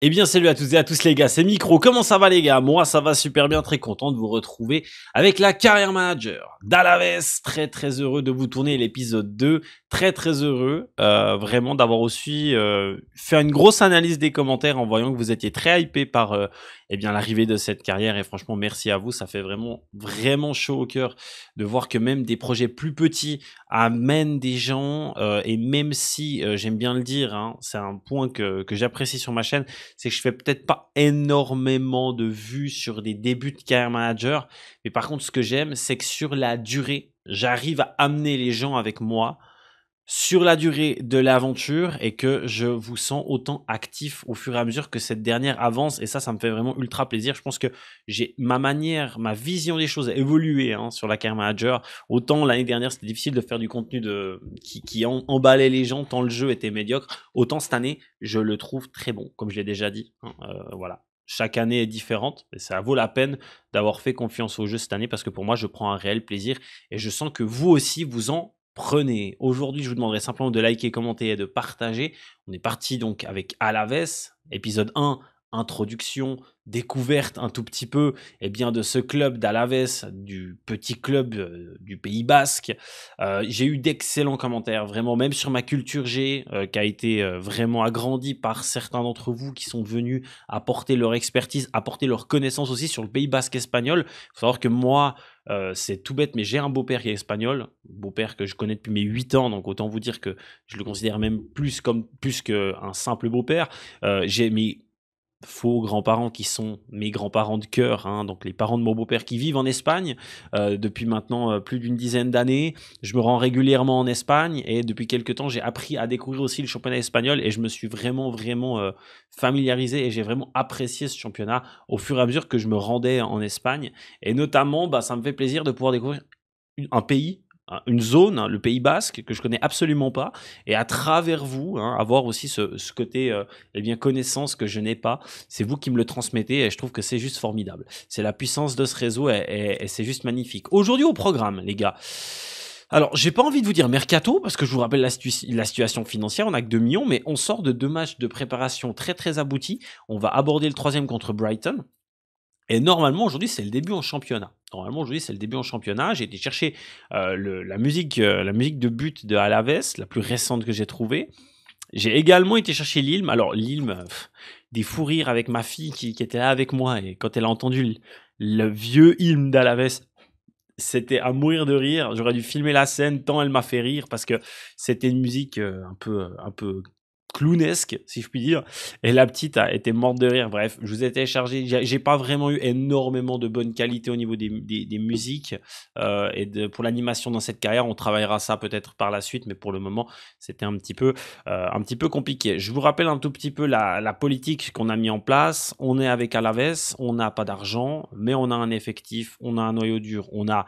Eh bien salut à tous et à tous les gars, c'est Micro, comment ça va les gars Moi ça va super bien, très content de vous retrouver avec la carrière manager d'Alaves, très très heureux de vous tourner l'épisode 2, très très heureux euh, vraiment d'avoir aussi euh, fait une grosse analyse des commentaires en voyant que vous étiez très hypé par euh, eh bien l'arrivée de cette carrière et franchement merci à vous, ça fait vraiment vraiment chaud au cœur de voir que même des projets plus petits amènent des gens euh, et même si j'aime bien le dire, hein, c'est un point que, que j'apprécie sur ma chaîne, c'est que je fais peut-être pas énormément de vues sur des débuts de carrière manager, mais par contre, ce que j'aime, c'est que sur la durée, j'arrive à amener les gens avec moi sur la durée de l'aventure et que je vous sens autant actif au fur et à mesure que cette dernière avance. Et ça, ça me fait vraiment ultra plaisir. Je pense que j'ai ma manière, ma vision des choses a évolué hein, sur la carrière manager. Autant l'année dernière, c'était difficile de faire du contenu de, qui, qui emballait les gens tant le jeu était médiocre. Autant cette année, je le trouve très bon, comme je l'ai déjà dit. Hein. Euh, voilà chaque année est différente et ça vaut la peine d'avoir fait confiance au jeu cette année parce que pour moi je prends un réel plaisir et je sens que vous aussi vous en prenez. Aujourd'hui, je vous demanderai simplement de liker, commenter et de partager. On est parti donc avec Alaves, épisode 1 introduction, découverte un tout petit peu eh bien, de ce club d'Alaves, du petit club euh, du Pays Basque. Euh, j'ai eu d'excellents commentaires, vraiment, même sur ma culture G, euh, qui a été vraiment agrandie par certains d'entre vous qui sont venus apporter leur expertise, apporter leur connaissance aussi sur le Pays Basque espagnol. Il faut savoir que moi, c'est tout bête, mais j'ai un beau-père qui est espagnol, beau-père que je connais depuis mes 8 ans, donc autant vous dire que je le considère même plus comme plus qu'un simple beau-père. j'ai mis faux grands-parents qui sont mes grands-parents de cœur, hein. donc les parents de mon beau-père qui vivent en Espagne euh, depuis maintenant euh, plus d'une dizaine d'années. Je me rends régulièrement en Espagne et depuis quelques temps j'ai appris à découvrir aussi le championnat espagnol et je me suis vraiment vraiment euh, familiarisé et j'ai vraiment apprécié ce championnat au fur et à mesure que je me rendais en Espagne et notamment bah, ça me fait plaisir de pouvoir découvrir un pays Hein, une zone, hein, le Pays Basque, que je connais absolument pas, et à travers vous, avoir hein, aussi ce, côté euh, eh bien connaissance que je n'ai pas. C'est vous qui me le transmettez, et je trouve que c'est juste formidable. C'est la puissance de ce réseau, et, c'est juste magnifique. Aujourd'hui au programme, les gars. Alors, j'ai pas envie de vous dire mercato, parce que je vous rappelle la, situation financière, on a que 2 millions, mais on sort de deux matchs de préparation très très aboutis. On va aborder le troisième contre Brighton, et normalement, aujourd'hui, c'est le début en championnat. Normalement, aujourd'hui, c'est le début en championnat. J'ai été chercher euh, la, musique, euh, la musique de but de Alaves, la plus récente que j'ai trouvée. J'ai également été chercher l'hymne. Alors, l'hymne, des fous rires avec ma fille qui, était là avec moi. Et quand elle a entendu le, le vieux hymne d'Alaves, c'était à mourir de rire. J'aurais dû filmer la scène tant elle m'a fait rire parce que c'était une musique euh, un peu, un peu clownesque, si je puis dire. Et la petite a été morte de rire. Bref, je vous ai téléchargé. J'ai pas vraiment eu énormément de bonne qualité au niveau des, musiques euh, et de, pour l'animation dans cette carrière. On travaillera ça peut-être par la suite, mais pour le moment, c'était un petit peu euh, un petit peu compliqué. Je vous rappelle un tout petit peu la, la politique qu'on a mis en place. On est avec Alaves, on n'a pas d'argent, mais on a un effectif, on a un noyau dur, on a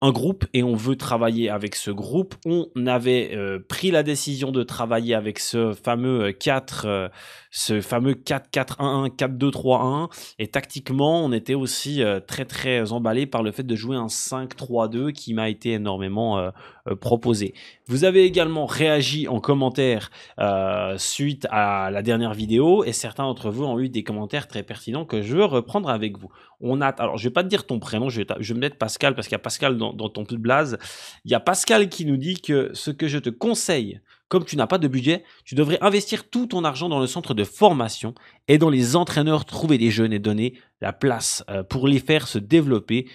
un groupe et on veut travailler avec ce groupe. On avait euh, pris la décision de travailler avec ce fameux 4, euh, euh, ce fameux 4-4-1-1, 4-2-3-1. Et tactiquement, on était aussi très très emballé par le fait de jouer un 5-3-2 qui m'a été énormément euh, proposé. Vous avez également réagi en commentaire euh, suite à la dernière vidéo et certains d'entre vous ont eu des commentaires très pertinents que je veux reprendre avec vous. On a, alors je vais pas te dire ton prénom, je vais, je me mettre Pascal parce qu'il y a Pascal dans, dans ton blaze. Il y a Pascal qui nous dit que ce que je te conseille comme tu n'as pas de budget, tu devrais investir tout ton argent dans le centre de formation et dans les entraîneurs, trouver des jeunes et donner la place euh, pour les faire se développer.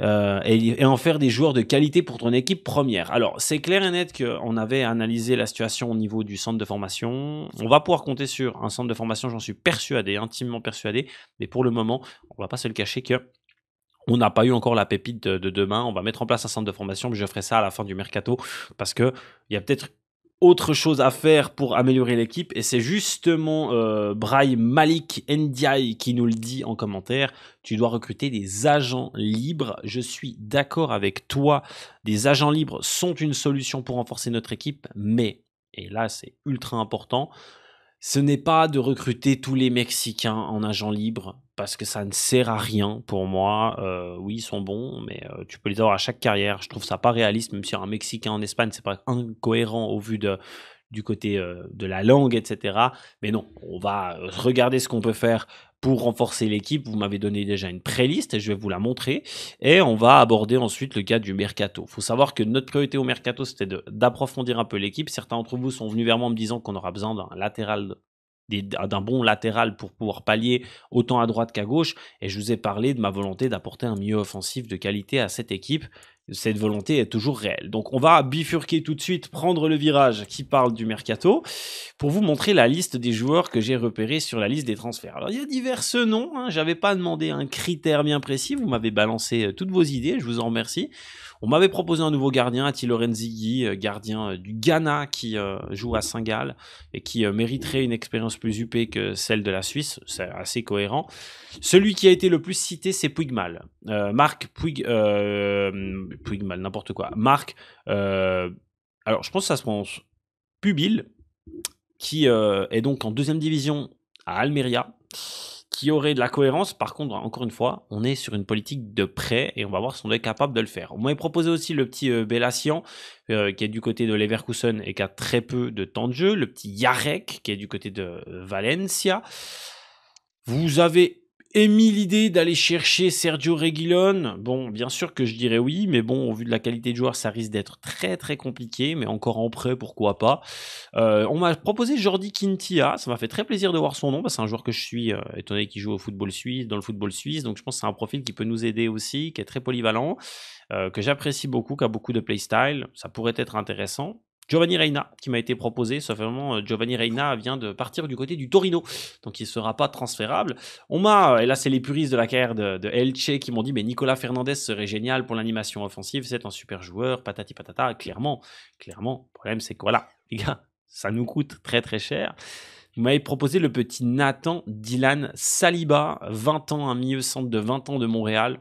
Euh, et, en faire des joueurs de qualité pour ton équipe première. Alors, c'est clair et net qu'on avait analysé la situation au niveau du centre de formation. On va pouvoir compter sur un centre de formation, j'en suis persuadé, intimement persuadé. Mais pour le moment, on va pas se le cacher que on n'a pas eu encore la pépite de, demain. On va mettre en place un centre de formation, mais je ferai ça à la fin du mercato parce que il y a peut-être autre chose à faire pour améliorer l'équipe et c'est justement euh, Braille Malik Ndiaye qui nous le dit en commentaire. Tu dois recruter des agents libres. Je suis d'accord avec toi. Des agents libres sont une solution pour renforcer notre équipe, mais, et là c'est ultra important, ce n'est pas de recruter tous les Mexicains en agent libre parce que ça ne sert à rien pour moi. Euh, oui, ils sont bons, mais euh, tu peux les avoir à chaque carrière. Je trouve ça pas réaliste, même si un Mexicain en Espagne, c'est pas incohérent au vu de, du côté euh, de la langue, etc. Mais non, on va regarder ce qu'on peut faire pour renforcer l'équipe, vous m'avez donné déjà une pré et je vais vous la montrer. Et on va aborder ensuite le cas du mercato. Il faut savoir que notre priorité au mercato, c'était d'approfondir un peu l'équipe. Certains d'entre vous sont venus vers moi en me disant qu'on aura besoin d'un latéral d'un bon latéral pour pouvoir pallier autant à droite qu'à gauche. Et je vous ai parlé de ma volonté d'apporter un milieu offensif de qualité à cette équipe cette volonté est toujours réelle. Donc on va bifurquer tout de suite, prendre le virage qui parle du mercato, pour vous montrer la liste des joueurs que j'ai repérés sur la liste des transferts. Alors il y a divers noms, hein. Je n'avais pas demandé un critère bien précis, vous m'avez balancé euh, toutes vos idées, je vous en remercie. On m'avait proposé un nouveau gardien, Ati euh, gardien euh, du Ghana qui joue à Saint-Gall et qui mériterait une expérience plus huppée que celle de la Suisse, c'est assez cohérent. Celui qui a été le plus cité, c'est Puigmal. Marc Puig mal n'importe quoi. Marc, euh, alors je pense que ça se prononce Pubil, qui euh, est donc en deuxième division à Almeria, qui aurait de la cohérence. Par contre, encore une fois, on est sur une politique de prêt et on va voir si on est capable de le faire. On m'avait proposé aussi le petit euh, euh qui est du côté de Leverkusen et qui a très peu de temps de jeu. Le petit Yarek, qui est du côté de Valencia. Vous avez émis l'idée d'aller chercher Sergio Reguilon Bon, bien sûr que je dirais oui, mais bon, au vu de la qualité de joueur, ça risque d'être très très compliqué, mais encore en prêt, pourquoi pas. Euh, on m'a proposé Jordi Quintia, ça m'a fait très plaisir de voir son nom, c'est un joueur que je suis, euh, étonné qu'il joue au football suisse, dans le football suisse, donc je pense que c'est un profil qui peut nous aider aussi, qui est très polyvalent, euh, que j'apprécie beaucoup, qui a beaucoup de playstyle, ça pourrait être intéressant. Giovanni Reina qui m'a été proposé, sauf vraiment euh, Giovanni Reina vient de partir du côté du Torino, donc il ne sera pas transférable. On m'a, euh, et là c'est les puristes de la carrière de, de Elche qui m'ont dit, mais Nicolas Fernandez serait génial pour l'animation offensive, c'est un super joueur, patati patata, clairement, clairement, le problème c'est que voilà, les gars, ça nous coûte très très cher. Vous m'avez proposé le petit Nathan Dylan Saliba, 20 ans, un milieu centre de 20 ans de Montréal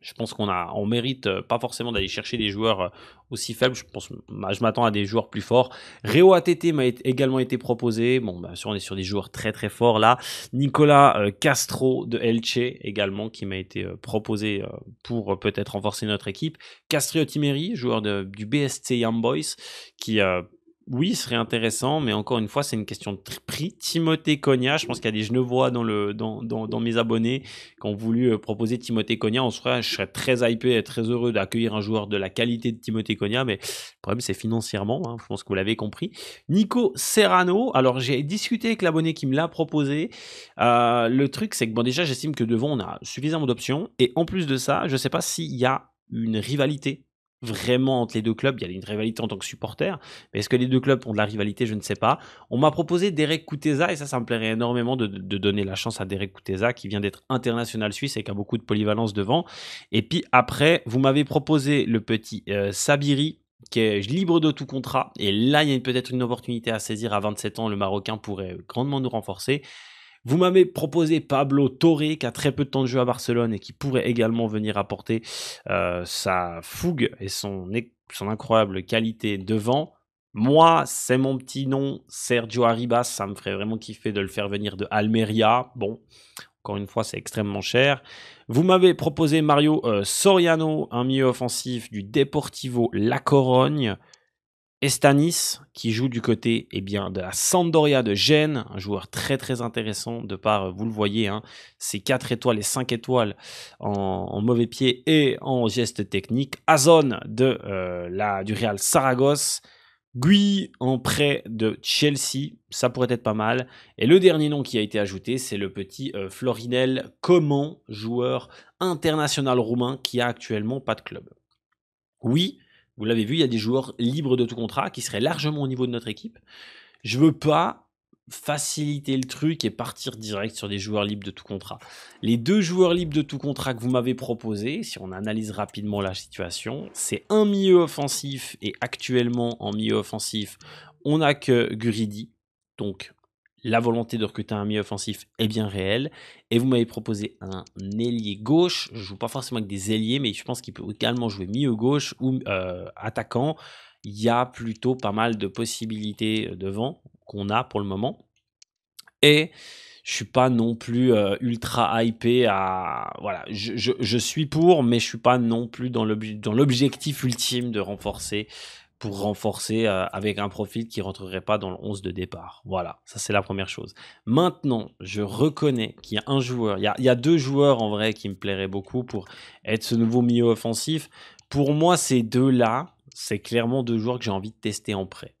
je pense qu'on a, on mérite euh, pas forcément d'aller chercher des joueurs euh, aussi faibles. Je pense, bah, je m'attends à des joueurs plus forts. Réo ATT m'a également été proposé. Bon, bien bah, sûr, on est sur des joueurs très très forts là. Nicolas euh, Castro de Elche également qui m'a été proposé pour peut-être renforcer notre équipe. Castrio Timeri, joueur du BSC Young Boys, qui oui, ce serait intéressant, mais encore une fois, c'est une question de prix. Timothée Cogna, je pense qu'il y a des Genevois dans, dans, mes abonnés qui ont voulu euh, proposer Timothée Cogna. On serait, je serais très hypé et très heureux d'accueillir un joueur de la qualité de Timothée Cogna, mais le problème, c'est financièrement. Hein, je pense que vous l'avez compris. Nico Serrano, alors j'ai discuté avec l'abonné qui me l'a proposé. Euh, le truc, c'est que bon, déjà, j'estime que devant, on a suffisamment d'options. Et en plus de ça, je ne sais pas s'il y a une rivalité vraiment entre les deux clubs. Il y a une rivalité en tant que supporter. Mais est-ce que les deux clubs ont de la rivalité Je ne sais pas. On m'a proposé Derek Kuteza et ça, ça me plairait énormément de, donner la chance à Derek Kuteza qui vient d'être international suisse et qui a beaucoup de polyvalence devant. Et puis après, vous m'avez proposé le petit euh, Sabiri qui est libre de tout contrat. Et là, il y a peut-être une opportunité à saisir à 27 ans. Le Marocain pourrait grandement nous renforcer. Vous m'avez proposé Pablo Torre, qui a très peu de temps de jeu à Barcelone et qui pourrait également venir apporter euh, sa fougue et son, incroyable qualité devant. Moi, c'est mon petit nom, Sergio Arribas. Ça me ferait vraiment kiffer de le faire venir de Almeria. Bon, encore une fois, c'est extrêmement cher. Vous m'avez proposé Mario euh, Soriano, un milieu offensif du Deportivo La Corogne. Estanis, qui joue du côté eh bien, de la Sampdoria de Gênes, un joueur très très intéressant de par, euh, vous le voyez, hein, ses 4 étoiles et 5 étoiles en, mauvais pied et en geste technique. Azon de, euh, la, du Real Saragosse. Guy, en prêt de Chelsea, ça pourrait être pas mal. Et le dernier nom qui a été ajouté, c'est le petit euh, Florinel Coman, joueur international roumain qui a actuellement pas de club. Oui, vous l'avez vu, il y a des joueurs libres de tout contrat qui seraient largement au niveau de notre équipe. Je veux pas faciliter le truc et partir direct sur des joueurs libres de tout contrat. Les deux joueurs libres de tout contrat que vous m'avez proposés, si on analyse rapidement la situation, c'est un milieu offensif et actuellement en milieu offensif, on n'a que Guridi, donc la volonté de recruter un milieu offensif est bien réelle. Et vous m'avez proposé un ailier gauche. Je joue pas forcément avec des ailiers, mais je pense qu'il peut également jouer milieu gauche ou euh, attaquant. Il y a plutôt pas mal de possibilités euh, devant qu'on a pour le moment. Et je suis pas non plus euh, ultra hypé à voilà je, suis pour mais je suis pas non plus dans l'objectif ultime de renforcer pour renforcer euh, avec un profil qui rentrerait pas dans le 11 de départ. Voilà, ça c'est la première chose. Maintenant, je reconnais qu'il y a un joueur, il y a, deux joueurs en vrai qui me plairaient beaucoup pour être ce nouveau milieu offensif. Pour moi, ces deux-là, c'est clairement deux joueurs que j'ai envie de tester en prêt.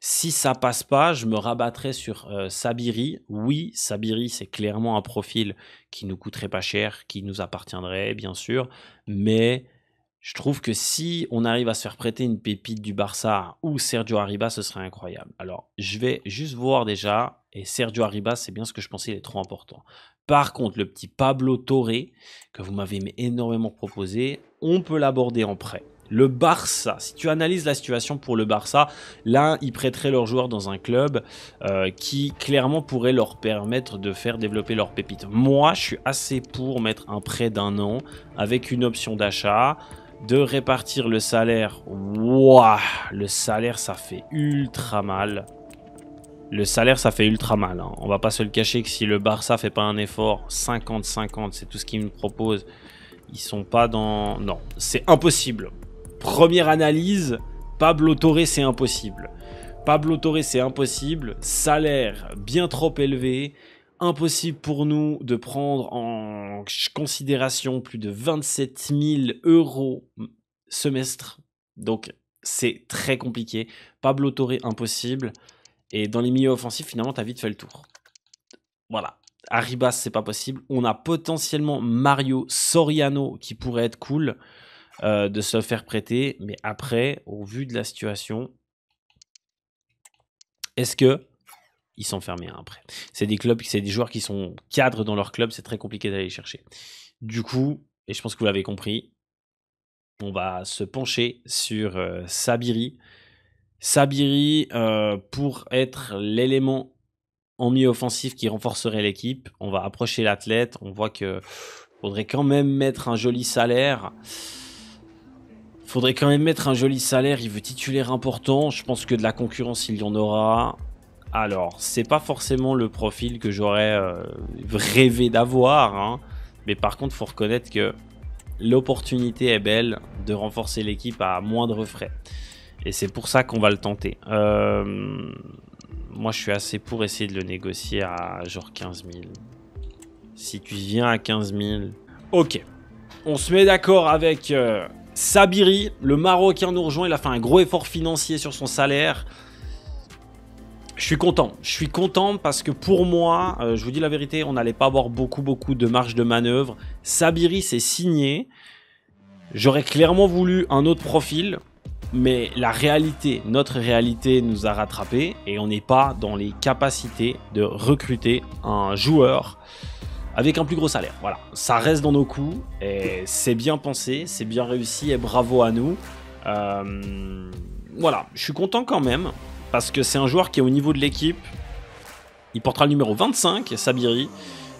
Si ça passe pas, je me rabattrai sur euh, Sabiri. Oui, Sabiri, c'est clairement un profil qui nous coûterait pas cher, qui nous appartiendrait, bien sûr, mais je trouve que si on arrive à se faire prêter une pépite du Barça ou Sergio Arriba, ce serait incroyable. Alors, je vais juste voir déjà, et Sergio Arriba, c'est bien ce que je pensais, il est trop important. Par contre, le petit Pablo Torre, que vous m'avez énormément proposé, on peut l'aborder en prêt. Le Barça, si tu analyses la situation pour le Barça, là, ils prêteraient leurs joueurs dans un club euh, qui clairement pourrait leur permettre de faire développer leur pépite. Moi, je suis assez pour mettre un prêt d'un an avec une option d'achat de répartir le salaire. Waouh, le salaire, ça fait ultra mal. Le salaire, ça fait ultra mal. Hein. On va pas se le cacher que si le Barça fait pas un effort, 50-50, c'est tout ce qu'ils me propose, Ils sont pas dans... Non, c'est impossible. Première analyse, Pablo Torre, c'est impossible. Pablo Torre, c'est impossible. Salaire bien trop élevé impossible pour nous de prendre en considération plus de 27 000 euros semestre. Donc c'est très compliqué. Pablo Torre, impossible. Et dans les milieux offensifs, finalement, t'as vite fait le tour. Voilà. Arribas, c'est pas possible. On a potentiellement Mario Soriano qui pourrait être cool euh, de se faire prêter. Mais après, au vu de la situation, est-ce que ils sont hein, après. C'est des clubs, c'est des joueurs qui sont cadres dans leur club, c'est très compliqué d'aller chercher. Du coup, et je pense que vous l'avez compris, on va se pencher sur euh, Sabiri. Sabiri, euh, pour être l'élément en milieu offensif qui renforcerait l'équipe, on va approcher l'athlète. On voit que faudrait quand même mettre un joli salaire. Faudrait quand même mettre un joli salaire. Il veut titulaire important. Je pense que de la concurrence, il y en aura. Alors, c'est pas forcément le profil que j'aurais euh, rêvé d'avoir, hein. mais par contre, faut reconnaître que l'opportunité est belle de renforcer l'équipe à moindre frais. Et c'est pour ça qu'on va le tenter. Euh, moi, je suis assez pour essayer de le négocier à genre 15 000. Si tu viens à 15 000... Ok. On se met d'accord avec euh, Sabiri. Le Marocain nous rejoint. Il a fait un gros effort financier sur son salaire. Je suis content. Je suis content parce que pour moi, euh, je vous dis la vérité, on n'allait pas avoir beaucoup, beaucoup de marge de manœuvre. Sabiri s'est signé. J'aurais clairement voulu un autre profil, mais la réalité, notre réalité nous a rattrapés et on n'est pas dans les capacités de recruter un joueur avec un plus gros salaire. Voilà, ça reste dans nos coups et c'est bien pensé, c'est bien réussi et bravo à nous. Euh, voilà, je suis content quand même parce que c'est un joueur qui est au niveau de l'équipe. Il portera le numéro 25, Sabiri,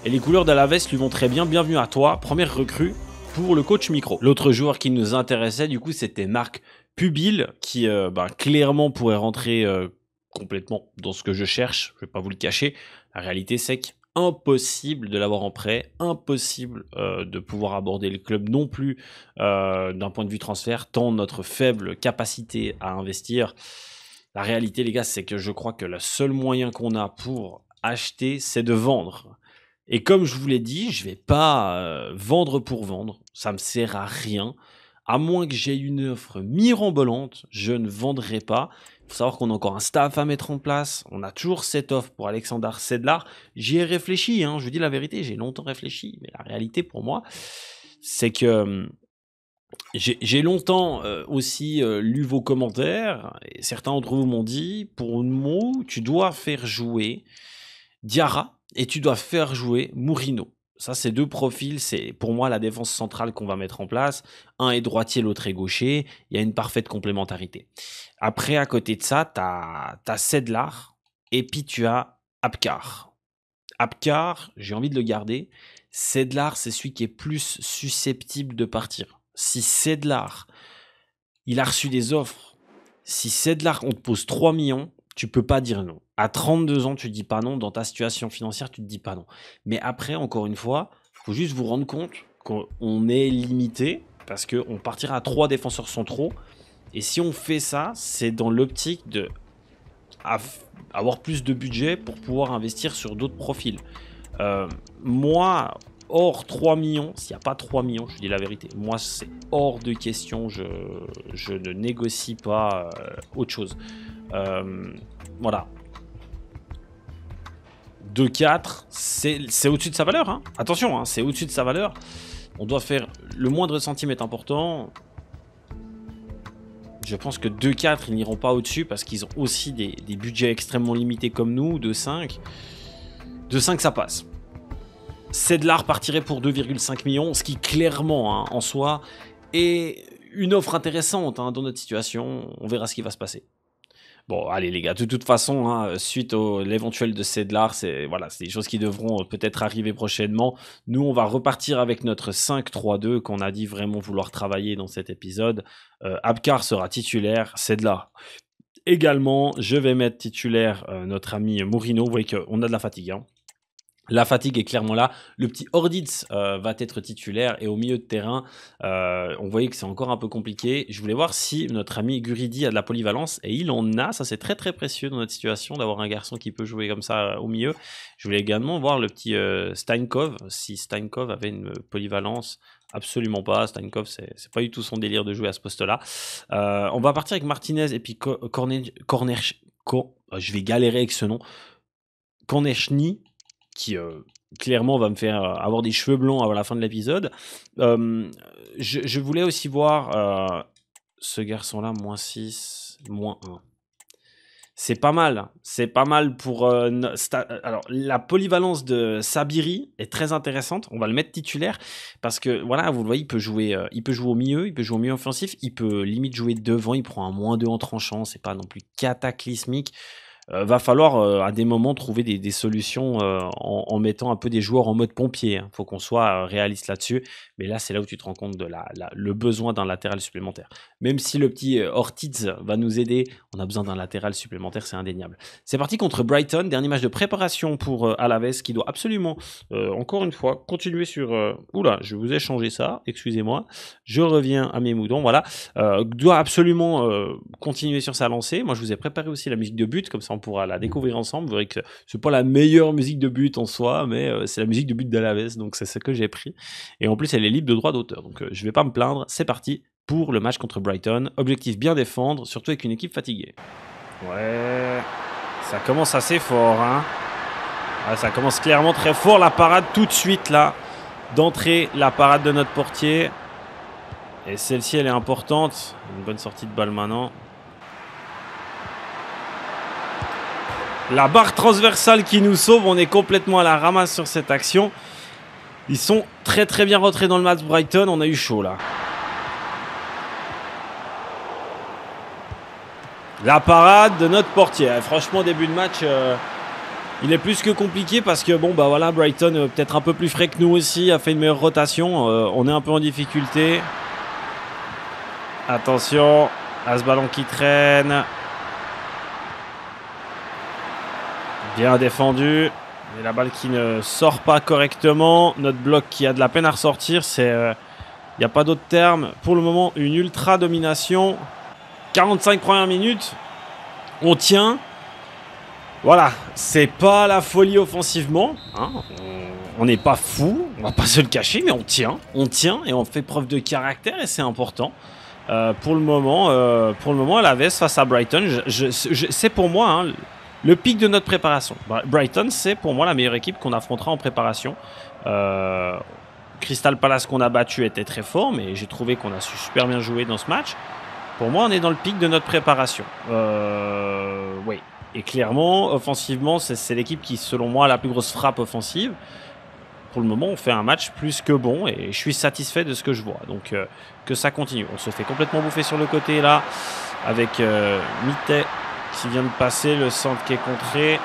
et les couleurs d'Alaves lui vont très bien. Bienvenue à toi, première recrue pour le coach micro. L'autre joueur qui nous intéressait, du coup, c'était Marc Pubil, qui euh, bah, clairement pourrait rentrer euh, complètement dans ce que je cherche. Je vais pas vous le cacher. La réalité, c'est que impossible de l'avoir en prêt, impossible euh, de pouvoir aborder le club non plus d'un point de vue transfert, tant notre faible capacité à investir la réalité, les gars, c'est que je crois que le seul moyen qu'on a pour acheter, c'est de vendre. Et comme je vous l'ai dit, je vais pas euh, vendre pour vendre. Ça me sert à rien. À moins que j'ai une offre mirambolante, je ne vendrai pas. Il faut savoir qu'on a encore un staff à mettre en place. On a toujours cette offre pour Alexandre Sedlar. J'y ai réfléchi, hein. je vous dis la vérité, j'ai longtemps réfléchi. Mais la réalité pour moi, c'est que hum, j'ai longtemps euh, aussi euh, lu vos commentaires, et certains d'entre vous m'ont dit, pour nous, tu dois faire jouer Diarra et tu dois faire jouer Mourinho. Ça, c'est deux profils, c'est pour moi la défense centrale qu'on va mettre en place. Un est droitier, l'autre est gaucher. Il y a une parfaite complémentarité. Après, à côté de ça, tu as, as Sedlar et puis tu as Apkar. Apkar, j'ai envie de le garder. Sedlar, c'est celui qui est plus susceptible de partir si c'est de l'art, il a reçu des offres. Si c'est de l'art, on te pose 3 millions, tu peux pas dire non. À 32 ans, tu dis pas non. Dans ta situation financière, tu te dis pas non. Mais après, encore une fois, faut juste vous rendre compte qu'on est limité parce qu'on partira à 3 défenseurs centraux. Et si on fait ça, c'est dans l'optique de avoir plus de budget pour pouvoir investir sur d'autres profils. Euh, moi, hors 3 millions. S'il n'y a pas 3 millions, je dis la vérité. Moi, c'est hors de question. Je, ne négocie pas euh, autre chose. Euh, voilà. 2-4, c'est au-dessus de sa valeur. Hein. Attention, hein, c'est au-dessus de sa valeur. On doit faire... Le moindre centime est important. Je pense que 2-4, ils n'iront pas au-dessus parce qu'ils ont aussi des, des budgets extrêmement limités comme nous. 2-5. 2-5, ça passe. Sedlar partirait pour 2,5 millions, ce qui clairement hein, en soi est une offre intéressante hein, dans notre situation. On verra ce qui va se passer. Bon, allez les gars, de toute façon, hein, suite à l'éventuel de Sedlar, c'est voilà, des choses qui devront euh, peut-être arriver prochainement. Nous, on va repartir avec notre 5-3-2 qu'on a dit vraiment vouloir travailler dans cet épisode. Euh, Abkar sera titulaire, Sedlar également. Je vais mettre titulaire euh, notre ami Mourinho. Vous voyez qu'on a de la fatigue. La fatigue est clairement là. Le petit Orditz euh, va être titulaire et au milieu de terrain, euh, on voyait que c'est encore un peu compliqué. Je voulais voir si notre ami Guridi a de la polyvalence et il en a. Ça, c'est très très précieux dans notre situation d'avoir un garçon qui peut jouer comme ça euh, au milieu. Je voulais également voir le petit Stankov. Steinkov, si Steinkov avait une polyvalence. Absolument pas. Steinkov, c'est pas du tout son délire de jouer à ce poste-là. on va partir avec Martinez et puis Corner. Oh, je vais galérer avec ce nom qui euh, clairement va me faire euh, avoir des cheveux blancs avant la fin de l'épisode. je, voulais aussi voir euh, ce garçon-là, moins 6, moins 1. C'est pas mal. C'est pas mal pour. Alors, la polyvalence de Sabiri est très intéressante. On va le mettre titulaire parce que, voilà, vous le voyez, il peut jouer, il peut jouer au milieu, il peut jouer au milieu offensif, il peut limite jouer devant, il prend un moins 2 en tranchant. C'est pas non plus cataclysmique. Euh, va falloir euh, à des moments trouver des, solutions euh, en, mettant un peu des joueurs en mode pompier. Il hein. faut qu'on soit réaliste là-dessus. Mais là, c'est là où tu te rends compte de la, le besoin d'un latéral supplémentaire. Même si le petit Ortiz va nous aider, on a besoin d'un latéral supplémentaire, c'est indéniable. C'est parti contre Brighton, dernier match de préparation pour Alaves qui doit absolument, encore une fois, continuer sur... oula, je vous ai changé ça, excusez-moi. Je reviens à mes moudons, voilà. doit absolument continuer sur sa lancée. Moi, je vous ai préparé aussi la musique de but, comme ça on pourra la découvrir ensemble. Vous verrez que c'est pas la meilleure musique de but en soi, mais euh, c'est la musique de but d'Alaves, donc c'est ce que j'ai pris. Et en plus, elle est libre de droit d'auteur, donc euh, je ne vais pas me plaindre. C'est parti pour le match contre Brighton. Objectif bien défendre, surtout avec une équipe fatiguée. Ouais, ça commence assez fort, hein. ah, ça commence clairement très fort la parade tout de suite là. D'entrée, la parade de notre portier. Et celle-ci, elle est importante. Une bonne sortie de balle maintenant. La barre transversale qui nous sauve, on est complètement à la ramasse sur cette action. Ils sont très très bien rentrés dans le match Brighton, on a eu chaud là. La parade de notre portier. Eh, franchement, début de match, euh, il est plus que compliqué parce que bon bah voilà, Brighton euh, peut-être un peu plus frais que nous aussi, a fait une meilleure rotation. Euh, on est un peu en difficulté. Attention à ce ballon qui traîne. Bien défendu. Et la balle qui ne sort pas correctement. Notre bloc qui a de la peine à ressortir. C'est. Il euh, n'y a pas d'autre terme. Pour le moment, une ultra domination. 45 premières minutes. On tient. Voilà, c'est pas la folie offensivement. Hein. On n'est pas fou, on va pas se le cacher, mais on tient. On tient et on fait preuve de caractère et c'est important. Euh, pour le moment, euh, pour le moment, la veste face à Brighton, c'est pour moi. Hein, le pic de notre préparation. Brighton, c'est pour moi la meilleure équipe qu'on affrontera en préparation. Euh, Crystal Palace qu'on a battu était très fort, mais j'ai trouvé qu'on a su super bien jouer dans ce match. Pour moi, on est dans le pic de notre préparation. Euh, oui. Et clairement, offensivement, c'est l'équipe qui, selon moi, a la plus grosse frappe offensive. Pour le moment, on fait un match plus que bon et je suis satisfait de ce que je vois. Donc, euh, que ça continue. On se fait complètement bouffer sur le côté là avec Mite qui vient de passer, le centre qui est contré,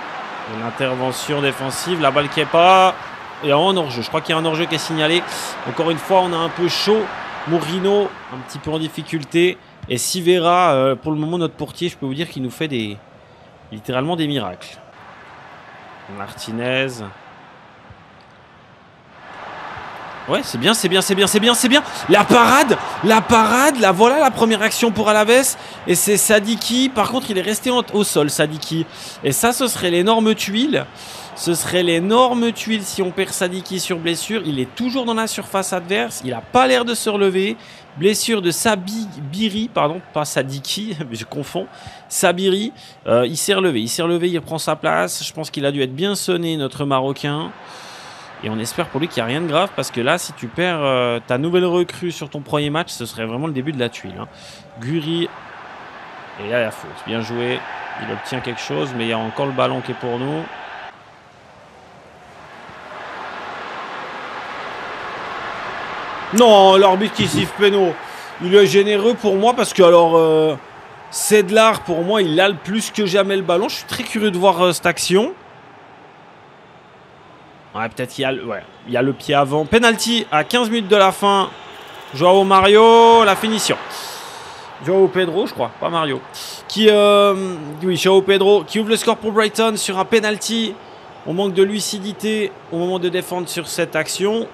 l'intervention défensive, la balle qui est pas. Et en hors-jeu, je crois qu'il y a un hors qui est signalé. Encore une fois, on a un peu chaud. Mourinho, un petit peu en difficulté. Et Sivera, euh, pour le moment, notre portier, je peux vous dire qu'il nous fait des littéralement des miracles. Martinez, Ouais, c'est bien, c'est bien, c'est bien, c'est bien, c'est bien. La parade, la parade, la voilà la première action pour Alaves. Et c'est Sadiki. Par contre, il est resté au sol, Sadiki. Et ça, ce serait l'énorme tuile. Ce serait l'énorme tuile si on perd Sadiki sur blessure. Il est toujours dans la surface adverse. Il n'a pas l'air de se relever. Blessure de Sabiri, pardon, pas Sadiki, je confonds. Sabiri, euh, il s'est relevé, il s'est relevé, il reprend sa place. Je pense qu'il a dû être bien sonné, notre Marocain. Et on espère pour lui qu'il n'y a rien de grave parce que là, si tu perds euh, ta nouvelle recrue sur ton premier match, ce serait vraiment le début de la tuile. Hein. Guri. Et là, la faute. Bien joué. Il obtient quelque chose, mais il y a encore le ballon qui est pour nous. Non, l'arbitre qui siffle péno. Il est généreux pour moi parce que alors euh, de pour moi il a le plus que jamais le ballon. Je suis très curieux de voir euh, cette action. Ouais, peut-être qu'il y, a le... ouais, il y a le pied avant. Penalty à 15 minutes de la fin. Joao Mario, la finition. Joao Pedro, je crois, pas Mario. Qui, euh, oui, Pedro, qui ouvre le score pour Brighton sur un penalty. On manque de lucidité au moment de défendre sur cette action.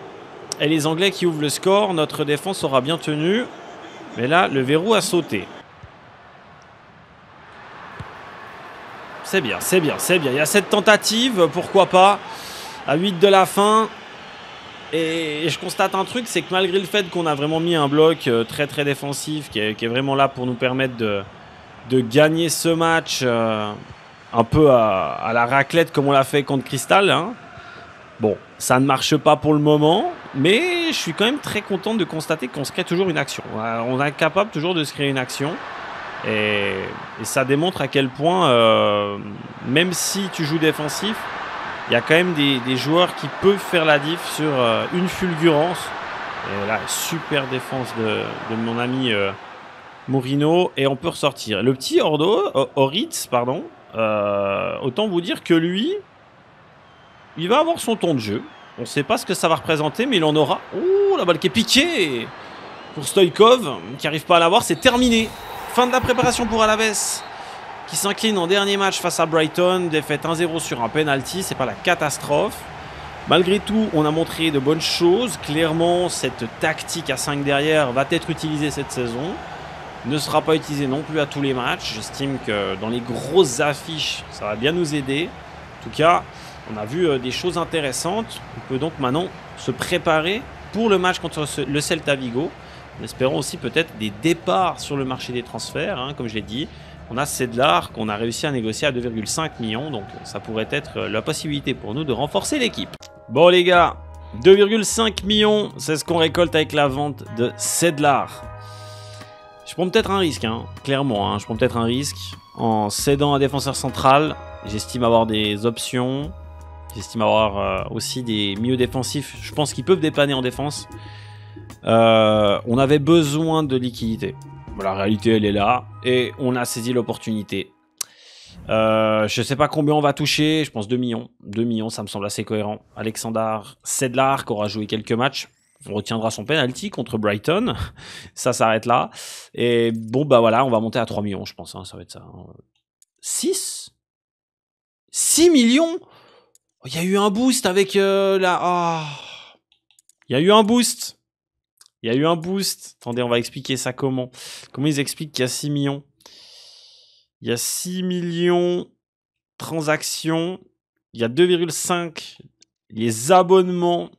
Et les Anglais qui ouvrent le score, notre défense aura bien tenu. Mais là, le verrou a sauté. C'est bien, c'est bien, c'est bien. Il y a cette tentative, pourquoi pas à 8 de la fin. Et je constate un truc, c'est que malgré le fait qu'on a vraiment mis un bloc euh, très très défensif, qui est, vraiment là pour nous permettre de, gagner ce match euh, un peu à, la raclette comme on l'a fait contre Cristal hein. bon, ça ne marche pas pour le moment, mais je suis quand même très content de constater qu'on se crée toujours une action. Euh, on est capable toujours de se créer une action. Et, ça démontre à quel point, même si tu joues défensif, il y a quand même des, joueurs qui peuvent faire la diff sur euh, une fulgurance. Et super défense de, mon ami euh, Mourinho Et on peut ressortir. Le petit Ordo, Oritz, pardon. Euh, autant vous dire que lui, il va avoir son ton de jeu. On ne sait pas ce que ça va représenter, mais il en aura. Oh, la balle qui est piquée pour Stoïkov qui n'arrive pas à l'avoir. C'est terminé. Fin de la préparation pour Alaves qui s'incline en dernier match face à Brighton, défaite 1-0 sur un penalty, c'est pas la catastrophe. Malgré tout, on a montré de bonnes choses. Clairement, cette tactique à 5 derrière va être utilisée cette saison. Ne sera pas utilisée non plus à tous les matchs. J'estime que dans les grosses affiches, ça va bien nous aider. En tout cas, on a vu euh, des choses intéressantes. On peut donc maintenant se préparer pour le match contre le Celta Vigo. En espérant aussi peut-être des départs sur le marché des transferts, hein, comme je l'ai dit. On a Sedlar qu'on a réussi à négocier à 2,5 millions, donc ça pourrait être euh, la possibilité pour nous de renforcer l'équipe. Bon les gars, 2,5 millions, c'est ce qu'on récolte avec la vente de Sedlar. Je prends peut-être un risque, hein, clairement, hein. je prends peut-être un risque. En cédant un défenseur central, j'estime avoir des options, j'estime avoir euh, aussi des milieux défensifs, je pense qu'ils peuvent dépanner en défense. Euh, on avait besoin de liquidité la réalité, elle est là. Et on a saisi l'opportunité. Euh, je sais pas combien on va toucher, je pense 2 millions. 2 millions, ça me semble assez cohérent. Alexander Sedlar, aura joué quelques matchs, on retiendra son penalty contre Brighton. Ça s'arrête là. Et bon, bah voilà, on va monter à 3 millions, je pense. Hein. ça va être ça. 6 hein. 6 millions oh, Il y a eu un boost avec euh, la... Ah. Il y a eu un boost il y a eu un boost. Attendez, on va expliquer ça comment. Comment ils expliquent qu'il y a 6 millions Il y a 6 millions de transactions. Il y a 2,5 les abonnements,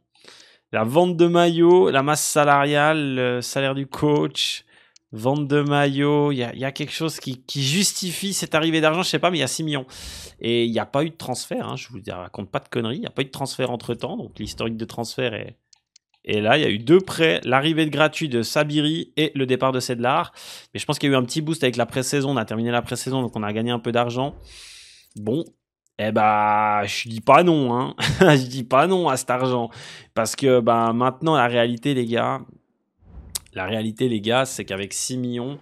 la vente de maillots, la masse salariale, le salaire du coach, vente de maillots. Il y, a, quelque chose qui, justifie cette arrivée d'argent. Je sais pas, mais il y a 6 millions. Et il n'y a pas eu de transfert. Hein, je vous raconte pas de conneries. Il n'y a pas eu de transfert entre temps. Donc l'historique de transfert est et là, il y a eu deux prêts, l'arrivée de gratuit de Sabiri et le départ de Sedlar. Mais je pense qu'il y a eu un petit boost avec la pré-saison. On a terminé la pré-saison, donc on a gagné un peu d'argent. Bon, eh bah, je dis pas non, hein. je dis pas non à cet argent. Parce que bah, maintenant, la réalité, les gars, la réalité, les gars, c'est qu'avec 6 millions,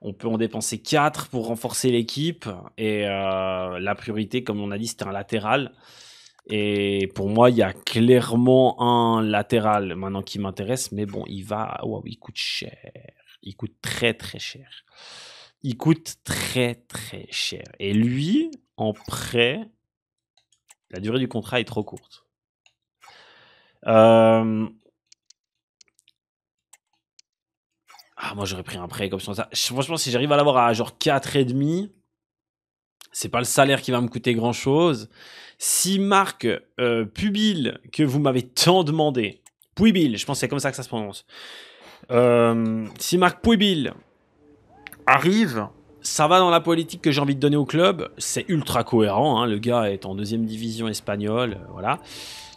on peut en dépenser 4 pour renforcer l'équipe. Et euh, la priorité, comme on a dit, c'était un latéral. Et pour moi, il y a clairement un latéral maintenant qui m'intéresse, mais bon, il va. Waouh, il coûte cher. Il coûte très très cher. Il coûte très très cher. Et lui, en prêt, la durée du contrat est trop courte. Euh, ah, moi j'aurais pris un prêt comme ça. Franchement, si j'arrive à l'avoir à genre 4,5, c'est pas le salaire qui va me coûter grand chose. Si Marc euh, que vous m'avez tant demandé, Pubil, je pense c'est comme ça que ça se prononce. Euh, si Marc Pubil arrive, ça va dans la politique que j'ai envie de donner au club. C'est ultra cohérent. Hein. Le gars est en deuxième division espagnole. Euh, voilà.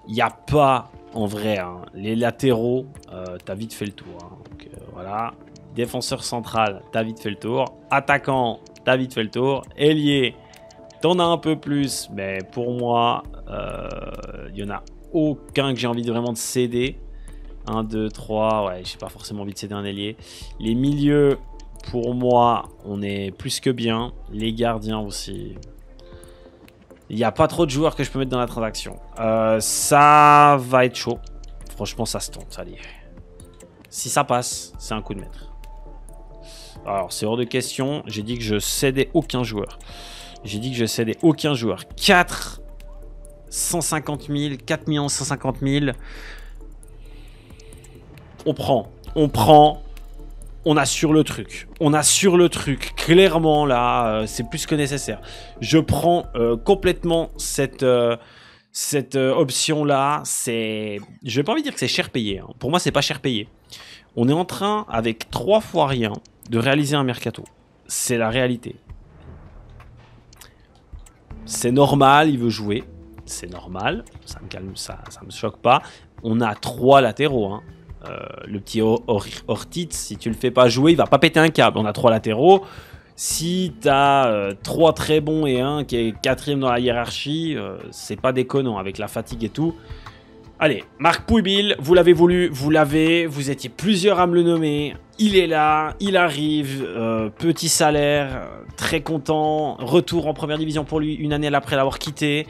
Il n'y a pas, en vrai, hein, les latéraux, euh, t'as vite fait le tour. Hein. voilà. Défenseur central, David vite fait le tour. Attaquant, David vite fait le tour. Ailier, on a un peu plus, mais pour moi, il euh, y en a aucun que j'ai envie de vraiment de céder. 1, 2, 3, ouais, j'ai pas forcément envie de céder un ailier. Les milieux, pour moi, on est plus que bien. Les gardiens aussi. Il n'y a pas trop de joueurs que je peux mettre dans la transaction. Euh, ça va être chaud. Franchement, ça se tente, allez. Si ça passe, c'est un coup de maître. Alors, c'est hors de question. J'ai dit que je cédais aucun joueur. J'ai dit que je cédais aucun joueur. 4 150 000, 4 millions 150 000. On prend, on prend, on assure le truc. On assure le truc. Clairement, là, euh, c'est plus que nécessaire. Je prends euh, complètement cette, euh, cette option-là. C'est, Je vais pas envie de dire que c'est cher payé. Hein. Pour moi, c'est pas cher payé. On est en train, avec trois fois rien, de réaliser un mercato. C'est la réalité. C'est normal, il veut jouer. C'est normal, ça me calme, ça, me choque pas. On a trois latéraux. Hein. Euh, le petit Ortiz si tu le fais pas jouer, il va pas péter un câble. On a trois latéraux. Si t'as euh, trois très bons et un qui est quatrième dans la hiérarchie, euh, c'est pas déconnant avec la fatigue et tout. Allez, Marc Pouibil, vous l'avez voulu, vous l'avez, vous étiez plusieurs à me le nommer. Il est là, il arrive, euh, petit salaire, très content, retour en première division pour lui une année après l'avoir quitté.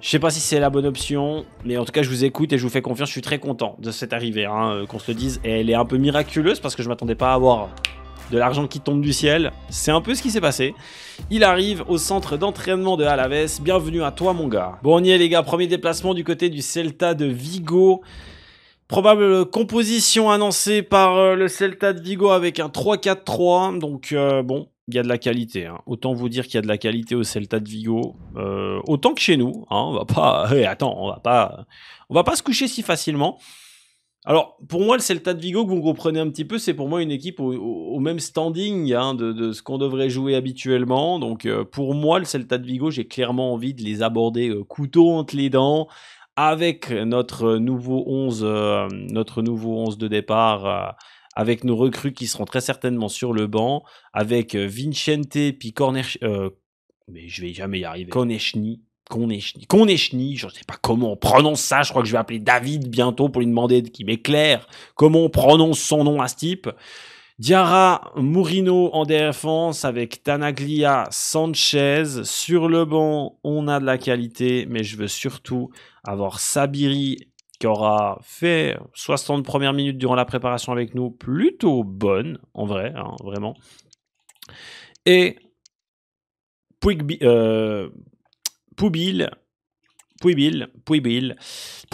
Je sais pas si c'est la bonne option, mais en tout cas, je vous écoute et je vous fais confiance. Je suis très content de cette arrivée, hein, euh, qu'on se le dise. Et elle est un peu miraculeuse parce que je m'attendais pas à avoir de l'argent qui tombe du ciel. C'est un peu ce qui s'est passé. Il arrive au centre d'entraînement de Alaves. Bienvenue à toi, mon gars. Bon, on y est, les gars. Premier déplacement du côté du Celta de Vigo. Probable composition annoncée par euh, le Celta de Vigo avec un 3-4-3. Donc, euh, bon, il y a de la qualité. Hein. Autant vous dire qu'il y a de la qualité au Celta de Vigo, euh, autant que chez nous. Hein. on va pas, eh, attends, on va pas, on va pas se coucher si facilement. Alors, pour moi, le Celta de Vigo, que vous comprenez un petit peu, c'est pour moi une équipe au, même standing hein, de, ce qu'on devrait jouer habituellement. Donc, euh, pour moi, le Celta de Vigo, j'ai clairement envie de les aborder euh, couteau entre les dents avec notre nouveau 11, euh, notre nouveau 11 de départ avec nos recrues qui seront très certainement sur le banc, avec Vincente puis Corner, mais je vais jamais y arriver. Konechny, Konechny, je ne sais pas comment on prononce ça, je crois que je vais appeler David bientôt pour lui demander qu'il m'éclaire comment on prononce son nom à ce type. Diarra, Mourinho en défense avec Tanaglia, Sanchez. Sur le banc, on a de la qualité, mais je veux surtout avoir Sabiri qui aura fait 60 premières minutes durant la préparation avec nous, plutôt bonne, en vrai, hein, vraiment. Et Puigbi, euh, Poubil. Pouibil, Pouibil,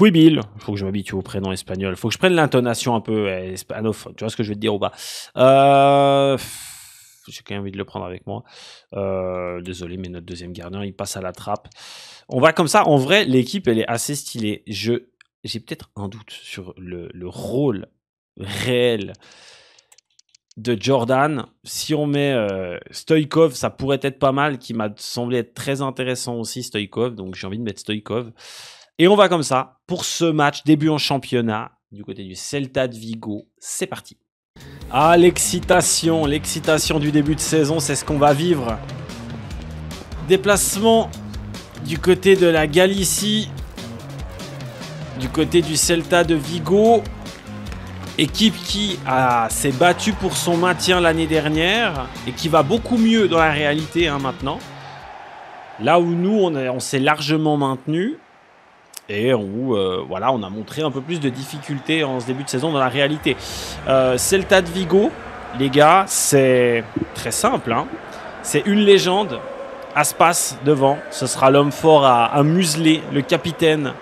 il Faut que je m'habitue au prénom espagnol. il Faut que je prenne l'intonation un peu hispanophone. Eh, tu vois ce que je veux te dire au bas euh, J'ai quand même envie de le prendre avec moi. Euh, désolé, mais notre deuxième gardien, il passe à la trappe. On va comme ça. En vrai, l'équipe, elle est assez stylée. Je, j'ai peut-être un doute sur le rôle réel de Jordan. Si on met euh, Stoikov, ça pourrait être pas mal, qui m'a semblé être très intéressant aussi, Stoikov. Donc j'ai envie de mettre Stoikov. Et on va comme ça pour ce match, début en championnat, du côté du Celta de Vigo. C'est parti. Ah, l'excitation, l'excitation du début de saison, c'est ce qu'on va vivre. Déplacement du côté de la Galicie, du côté du Celta de Vigo équipe qui s'est battue pour son maintien l'année dernière et qui va beaucoup mieux dans la réalité hein, maintenant. Là où nous, on, on s'est largement maintenu et où euh, voilà, on a montré un peu plus de difficultés en ce début de saison dans la réalité. Euh, Celta de Vigo, les gars, c'est très simple. Hein. C'est une légende. Aspas devant, ce sera l'homme fort à, à museler, le capitaine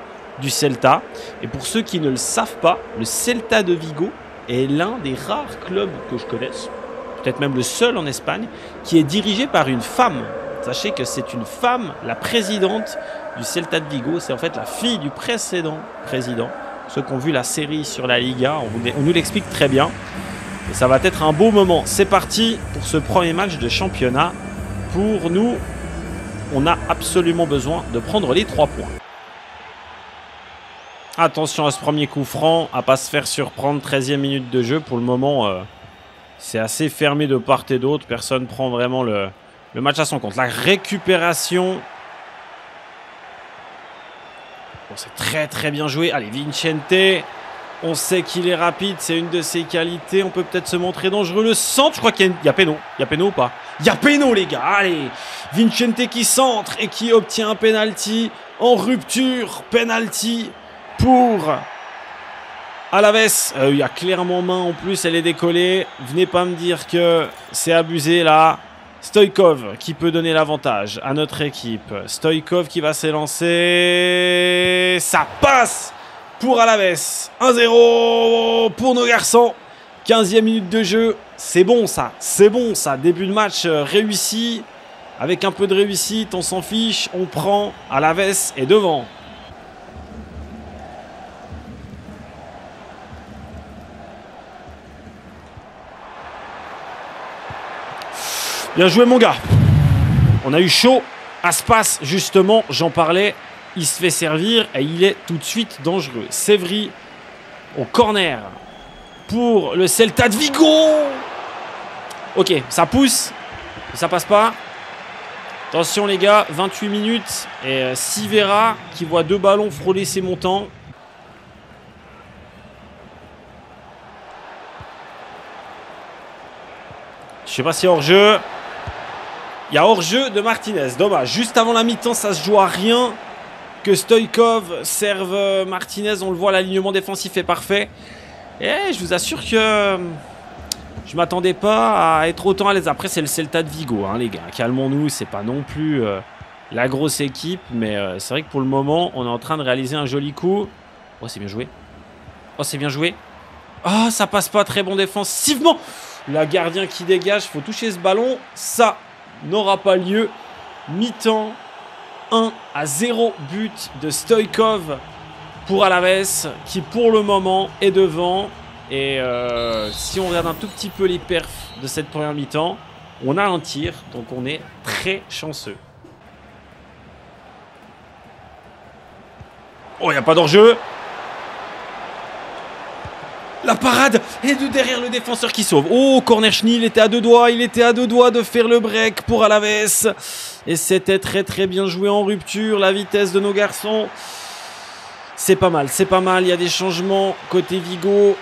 du Celta. Et pour ceux qui ne le savent pas, le Celta de Vigo est l'un des rares clubs que je connaisse, peut-être même le seul en Espagne, qui est dirigé par une femme. Sachez que c'est une femme, la présidente du Celta de Vigo, c'est en fait la fille du précédent président. Ceux qui ont vu la série sur la Liga, on, on nous l'explique très bien. Et ça va être un beau moment. C'est parti pour ce premier match de championnat. Pour nous, on a absolument besoin de prendre les trois points attention à ce premier coup franc, à pas se faire surprendre. 13e minute de jeu. Pour le moment, euh, c'est assez fermé de part et d'autre. Personne prend vraiment le, match à son compte. La récupération. c'est très très bien joué. Allez, Vincente. On sait qu'il est rapide, c'est une de ses qualités. On peut peut-être se montrer dangereux. Le centre, je crois qu'il y, a... y Il y a Peno ou pas Il y a Peno les gars. Allez, Vincente qui centre et qui obtient un penalty en rupture. Penalty pour Alaves. Euh, il y a clairement main en plus, elle est décollée. Venez pas me dire que c'est abusé là. Stoïkov qui peut donner l'avantage à notre équipe. Stoïkov qui va s'élancer. Ça passe pour Alaves. 1-0 pour nos garçons. 15e minute de jeu. C'est bon ça. C'est bon ça. Début de match euh, réussi. Avec un peu de réussite, on s'en fiche. On prend. Alaves et devant. Bien joué mon gars. On a eu chaud. Aspas, justement, j'en parlais. Il se fait servir et il est tout de suite dangereux. Sévry au corner pour le Celta de Vigo. Ok, ça pousse. Ça passe pas. Attention les gars, 28 minutes. Et euh, Sivera qui voit deux ballons frôler ses montants. Je sais pas si hors jeu. Il y a hors-jeu de Martinez. Dommage. Juste avant la mi-temps, ça se joue à rien. Que Stoïkov serve euh, Martinez. On le voit, l'alignement défensif est parfait. Et je vous assure que euh, je m'attendais pas à être autant à l'aise. Après, c'est le Celta de Vigo, hein, les gars. Calmons-nous. C'est pas non plus euh, la grosse équipe. Mais c'est vrai que pour le moment, on est en train de réaliser un joli coup. Oh, c'est bien joué. Oh, c'est bien joué. Oh, ça passe pas. Très bon défensivement. La gardien qui dégage. Faut toucher ce ballon. Ça, n'aura pas lieu. Mi-temps, 1 à 0 but de Stoïkov pour Alaves qui pour le moment est devant. Et euh, si on regarde un tout petit peu les perfs de cette première mi-temps, on a un tir, donc on est très chanceux. Oh, il n'y a pas d'enjeu la parade et de derrière le défenseur qui sauve. Oh, corner il était à deux doigts, il était à deux doigts de faire le break pour Alaves. Et c'était très très bien joué en rupture, la vitesse de nos garçons. C'est pas mal, c'est pas mal, il y a des changements côté Vigo.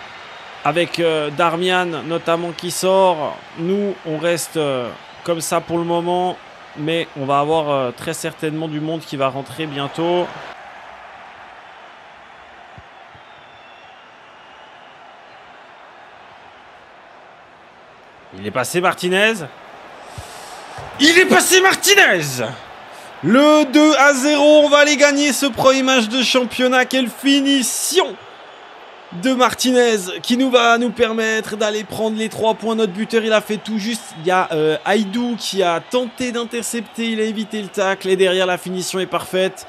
Avec euh, Darmian notamment qui sort. Nous, on reste euh, comme ça pour le moment. Mais on va avoir euh, très certainement du monde qui va rentrer bientôt. est passé Martinez. Il est passé Martinez Le 2 à 0, on va aller gagner ce premier match de championnat. Quelle finition de Martinez qui nous va nous permettre d'aller prendre les 3 points. Notre buteur, il a fait tout juste. Il y a euh, Haidou qui a tenté d'intercepter, il a évité le tacle et derrière la finition est parfaite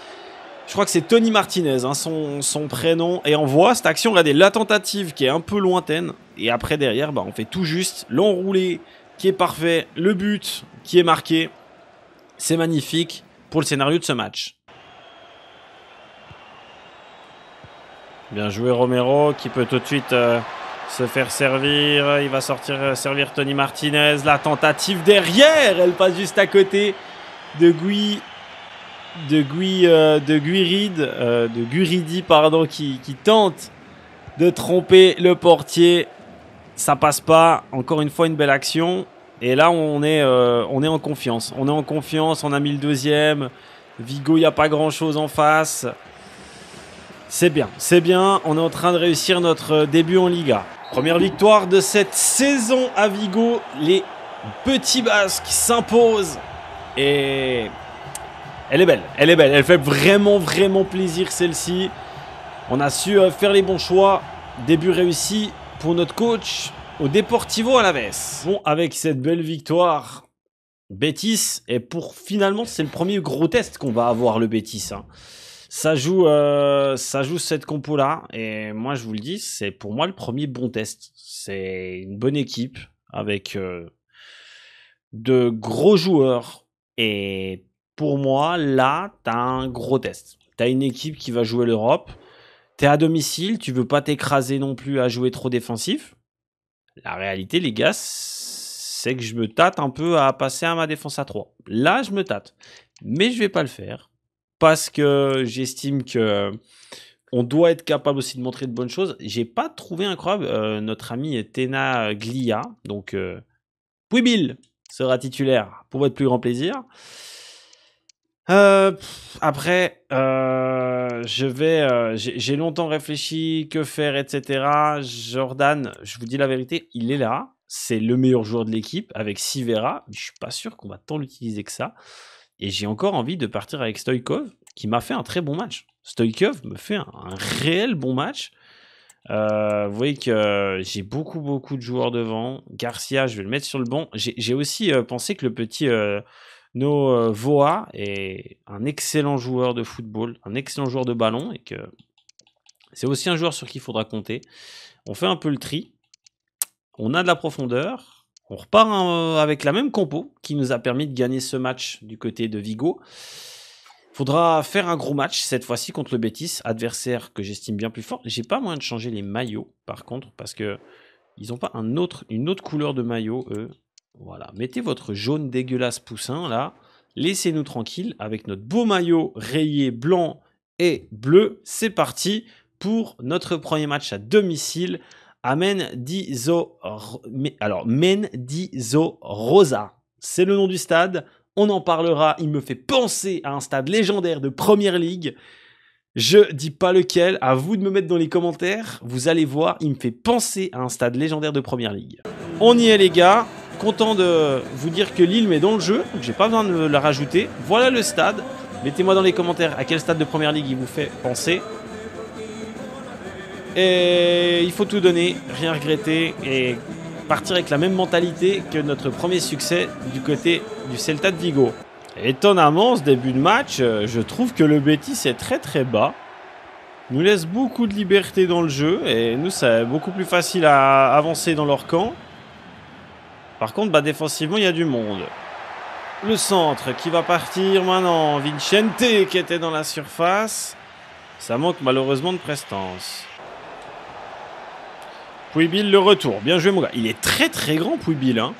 je crois que c'est Tony Martinez, hein, son, prénom, et on voit cette action, regardez, la tentative qui est un peu lointaine, et après derrière, bah, on fait tout juste, l'enroulé qui est parfait, le but qui est marqué, c'est magnifique pour le scénario de ce match. Bien joué Romero qui peut tout de suite euh, se faire servir, il va sortir euh, servir Tony Martinez, la tentative derrière, elle passe juste à côté de Guy de Guy euh, de Guiride, euh, Guridi pardon qui, tente de tromper le portier. Ça passe pas. Encore une fois une belle action. Et là on est euh, on est en confiance. On est en confiance. On a mis le deuxième. Vigo il y a pas grand chose en face. C'est bien, c'est bien. On est en train de réussir notre début en Liga. Première victoire de cette saison à Vigo. Les petits Basques s'imposent et elle est belle, elle est belle. Elle fait vraiment, vraiment plaisir celle-ci. On a su euh, faire les bons choix. Début réussi pour notre coach au Deportivo à baisse Bon, avec cette belle victoire, Bétis, et pour finalement, c'est le premier gros test qu'on va avoir, le Bétis. Hein. Ça joue, euh, ça joue cette compo-là, et moi je vous le dis, c'est pour moi le premier bon test. C'est une bonne équipe avec euh, de gros joueurs et pour moi, là, t'as un gros test. T'as une équipe qui va jouer l'Europe. t'es à domicile, tu veux pas t'écraser non plus à jouer trop défensif. La réalité, les gars, c'est que je me tâte un peu à passer à ma défense à 3. Là, je me tâte. Mais je vais pas le faire parce que j'estime que on doit être capable aussi de montrer de bonnes choses. J'ai pas trouvé incroyable euh, notre ami Tena Glia, donc euh, sera titulaire pour votre plus grand plaisir. Euh, après, euh, je vais, euh, j'ai longtemps réfléchi, que faire, etc. Jordan, je vous dis la vérité, il est là. C'est le meilleur joueur de l'équipe avec Sivera. Je ne suis pas sûr qu'on va tant l'utiliser que ça. Et j'ai encore envie de partir avec Stoikov, qui m'a fait un très bon match. Stoikov me fait un, réel bon match. vous voyez que j'ai beaucoup, beaucoup de joueurs devant. Garcia, je vais le mettre sur le banc. J'ai aussi pensé que le petit, nos euh, Voa est un excellent joueur de football, un excellent joueur de ballon et que c'est aussi un joueur sur qui il faudra compter. On fait un peu le tri. On a de la profondeur. On repart euh, avec la même compo qui nous a permis de gagner ce match du côté de Vigo. Faudra faire un gros match cette fois-ci contre le Betis, adversaire que j'estime bien plus fort. J'ai pas moyen de changer les maillots par contre parce que ils n'ont pas une autre couleur de maillot eux. Voilà, mettez votre jaune dégueulasse poussin là. Laissez-nous tranquille avec notre beau maillot rayé blanc et bleu. C'est parti pour notre premier match à domicile. Amen Dizo, alors Rosa. C'est le nom du stade. On en parlera. Il me fait penser à un stade légendaire de première ligue. Je dis pas lequel. À vous de me mettre dans les commentaires. Vous allez voir. Il me fait penser à un stade légendaire de première ligue. On y est, les gars content de vous dire que Lille met dans le jeu, donc j'ai pas besoin de la rajouter. Voilà le stade. Mettez-moi dans les commentaires à quel stade de première ligue il vous fait penser. Et il faut tout donner, rien regretter et partir avec la même mentalité que notre premier succès du côté du Celta de Vigo. Étonnamment, ce début de match, euh, je trouve que le Betis est très très bas. nous laisse beaucoup de liberté dans le jeu et nous, c'est beaucoup plus facile à avancer dans leur camp. Par contre, bah, défensivement, il y a du monde. Le centre qui va partir maintenant. Vincente qui était dans la surface. Ça manque malheureusement de prestance. Pouibil, le retour. Bien joué, mon gars. Il est très très grand, Pouibil. Hein.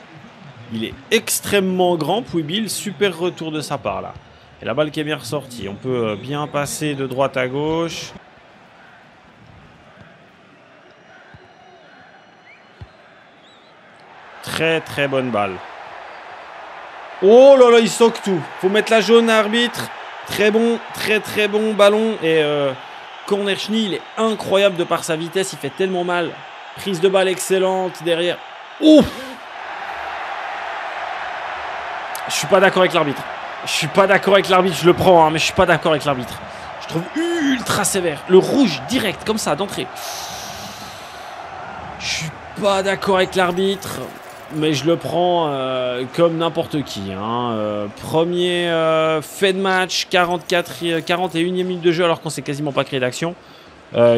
il est extrêmement grand, Pouibil. Super retour de sa part là. Et la balle qui est bien ressortie. On peut euh, bien passer de droite à gauche. Très très bonne balle. Oh là là, il soque tout. Faut mettre la jaune à arbitre. Très bon, très très bon ballon. Et euh, il est incroyable de par sa vitesse. Il fait tellement mal. Prise de balle excellente derrière. Ouf Je suis pas d'accord avec l'arbitre. Je suis pas d'accord avec l'arbitre. Je le prends, hein, mais je suis pas d'accord avec l'arbitre. Je trouve ultra sévère. Le rouge direct, comme ça, d'entrée. Je suis pas d'accord avec l'arbitre mais je le prends euh, comme n'importe qui. Hein. Euh, premier euh, fait de match, 44, 41e minute de jeu alors qu'on s'est quasiment pas créé d'action.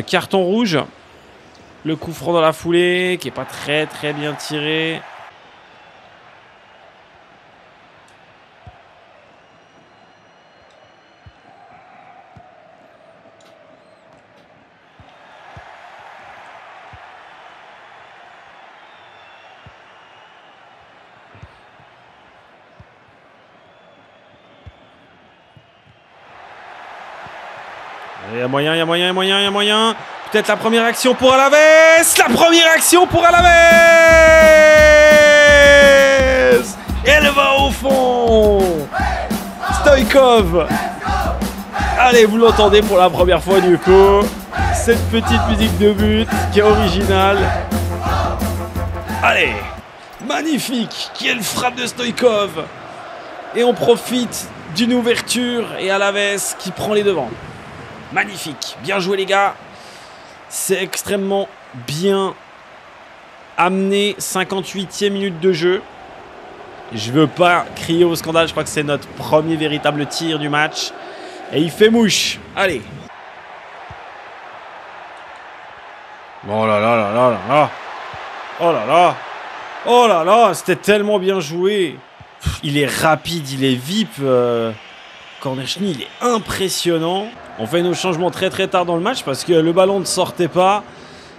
carton rouge, le coup franc dans la foulée qui est pas très très bien tiré. Il y a moyen, il y a moyen, il y a moyen, il y a moyen. Peut-être la première action pour Alaves La première action pour Alaves Elle va au fond Stoïkov. Allez, vous l'entendez pour la première fois du coup. Cette petite musique de but qui est originale. Allez Magnifique Quelle frappe de Stoïkov. Et on profite d'une ouverture et Alaves qui prend les devants. Magnifique. Bien joué, les gars. C'est extrêmement bien amené. 58e minute de jeu. Je veux pas crier au scandale. Je crois que c'est notre premier véritable tir du match. Et il fait mouche. Allez. Oh là là là là là Oh là là. Oh là là, c'était tellement bien joué. il est rapide, il est vip. Euh... il est impressionnant. On fait nos changements très très tard dans le match parce que le ballon ne sortait pas.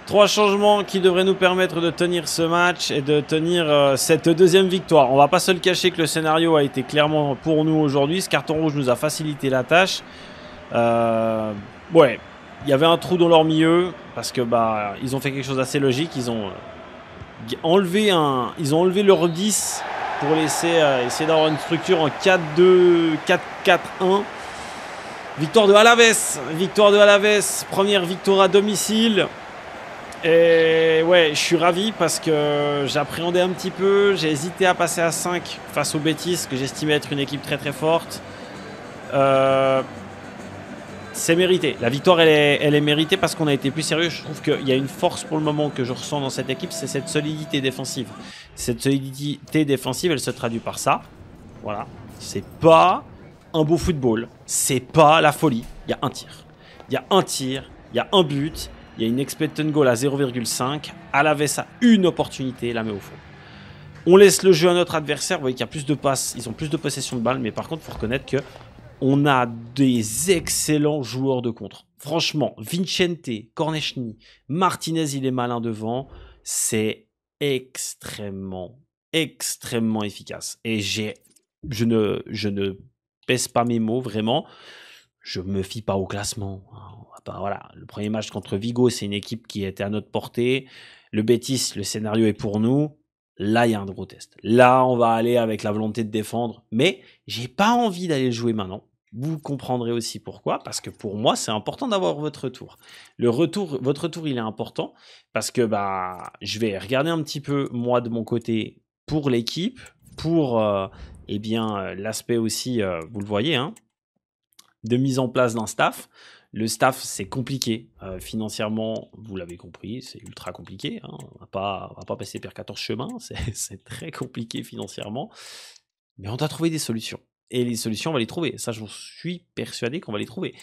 Trois changements qui devraient nous permettre de tenir ce match et de tenir euh, cette deuxième victoire. On va pas se le cacher que le scénario a été clairement pour nous aujourd'hui. Ce carton rouge nous a facilité la tâche. Euh, ouais, il y avait un trou dans leur milieu parce que bah ils ont fait quelque chose d'assez logique. Ils ont euh, enlevé un, ils ont enlevé leur 10 pour laisser essayer d'avoir une structure en 4-2, 4-4-1. Victoire de Alaves, victoire de Alaves, première victoire à domicile. Et ouais, je suis ravi parce que j'appréhendais un petit peu, j'ai hésité à passer à 5 face aux Betis, que j'estimais être une équipe très très forte. Euh, c'est mérité. La victoire, elle est, elle est méritée parce qu'on a été plus sérieux. Je trouve qu'il y a une force pour le moment que je ressens dans cette équipe, c'est cette solidité défensive. Cette solidité défensive, elle se traduit par ça. Voilà. C'est pas un beau football, c'est pas la folie. Il y a un tir. Il y a un tir, il y a un but, il y a une expected goal à 0,5. la a une opportunité, la met au fond. On laisse le jeu à notre adversaire. Vous voyez qu'il y a plus de passes, ils ont plus de possession de balles, mais par contre, il faut reconnaître que on a des excellents joueurs de contre. Franchement, Vincente, Cornechny, Martinez, il est malin devant. C'est extrêmement, extrêmement efficace. Et j'ai, je ne, je ne pèse pas mes mots, vraiment. Je me fie pas au classement. Voilà, le premier match contre Vigo, c'est une équipe qui était à notre portée. Le Bétis, le scénario est pour nous. Là, il y a un gros test. Là, on va aller avec la volonté de défendre. Mais j'ai pas envie d'aller jouer maintenant. Vous comprendrez aussi pourquoi, parce que pour moi, c'est important d'avoir votre retour. Le retour, votre retour, il est important parce que bah, je vais regarder un petit peu moi de mon côté pour l'équipe, pour euh, eh bien euh, l'aspect aussi, euh, vous le voyez, hein, de mise en place d'un staff. Le staff, c'est compliqué. financièrement, vous l'avez compris, c'est ultra compliqué. Hein. On ne va pas passer par 14 chemins. C'est très compliqué financièrement. Mais on doit trouver des solutions. Et les solutions, on va les trouver. Ça, je suis persuadé qu'on va les trouver.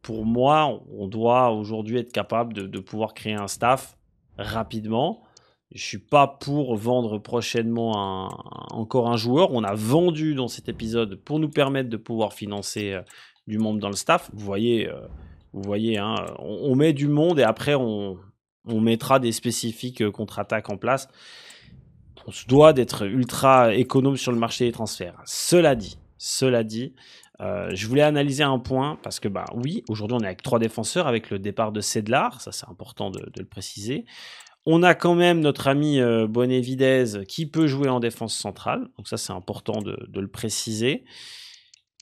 pour moi, on doit aujourd'hui être capable de pouvoir créer un staff rapidement je ne suis pas pour vendre prochainement encore un joueur. On a vendu dans cet épisode pour nous permettre de pouvoir financer euh, du monde dans le staff. Vous voyez, euh, vous voyez, hein, on, met du monde et après on, mettra des spécifiques euh, contre-attaques en place. On se doit d'être ultra économe sur le marché des transferts. Cela dit, cela dit, je voulais analyser un point parce que, bah oui, aujourd'hui on est avec trois défenseurs avec le départ de Sedlar, ça c'est important de, le préciser. On a quand même notre ami euh, Boné videz qui peut jouer en défense centrale. Donc ça, c'est important de, le préciser.